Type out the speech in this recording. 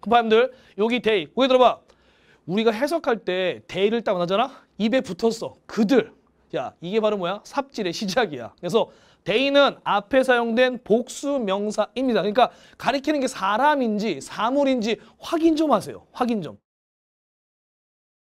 그파임들 여기 데이 고개 들어봐 우리가 해석할 때 데이를 딱 원하잖아 입에 붙었어 그들 야 이게 바로 뭐야 삽질의 시작이야 그래서 데이는 앞에 사용된 복수 명사입니다 그러니까 가리키는 게 사람인지 사물인지 확인 좀 하세요 확인 좀